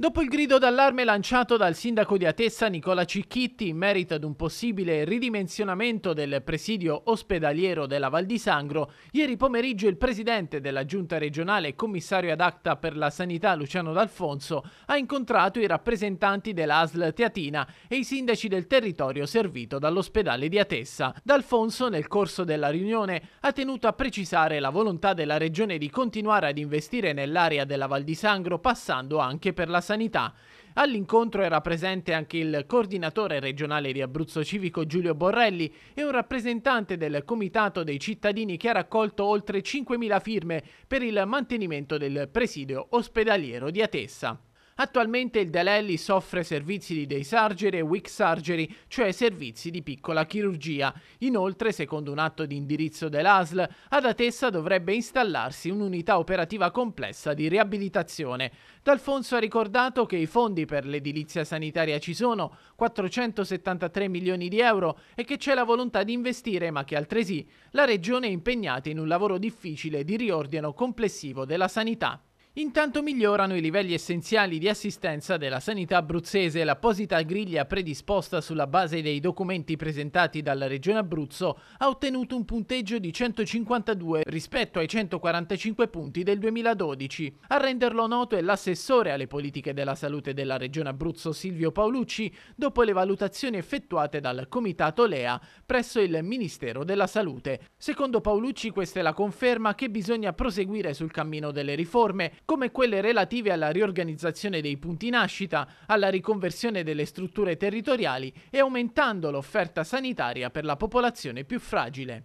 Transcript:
Dopo il grido d'allarme lanciato dal sindaco di Atessa Nicola Cicchitti in merito ad un possibile ridimensionamento del presidio ospedaliero della Val di Sangro, ieri pomeriggio il presidente della giunta regionale e commissario ad acta per la sanità Luciano D'Alfonso ha incontrato i rappresentanti dell'ASL Teatina e i sindaci del territorio servito dall'ospedale di Atessa. D'Alfonso nel corso della riunione ha tenuto a precisare la volontà della regione di continuare ad investire nell'area della Val di Sangro passando anche per la sanità sanità. All'incontro era presente anche il coordinatore regionale di Abruzzo Civico Giulio Borrelli e un rappresentante del Comitato dei cittadini che ha raccolto oltre 5.000 firme per il mantenimento del presidio ospedaliero di Atessa. Attualmente il Delelli soffre servizi di day surgery e week surgery, cioè servizi di piccola chirurgia. Inoltre, secondo un atto di indirizzo dell'ASL, ad Atessa dovrebbe installarsi un'unità operativa complessa di riabilitazione. D'Alfonso ha ricordato che i fondi per l'edilizia sanitaria ci sono, 473 milioni di euro, e che c'è la volontà di investire, ma che altresì la Regione è impegnata in un lavoro difficile di riordino complessivo della sanità. Intanto migliorano i livelli essenziali di assistenza della sanità abruzzese. L'apposita griglia predisposta sulla base dei documenti presentati dalla Regione Abruzzo ha ottenuto un punteggio di 152 rispetto ai 145 punti del 2012. A renderlo noto è l'assessore alle politiche della salute della Regione Abruzzo Silvio Paolucci dopo le valutazioni effettuate dal Comitato Lea presso il Ministero della Salute. Secondo Paolucci questa è la conferma che bisogna proseguire sul cammino delle riforme come quelle relative alla riorganizzazione dei punti nascita, alla riconversione delle strutture territoriali e aumentando l'offerta sanitaria per la popolazione più fragile.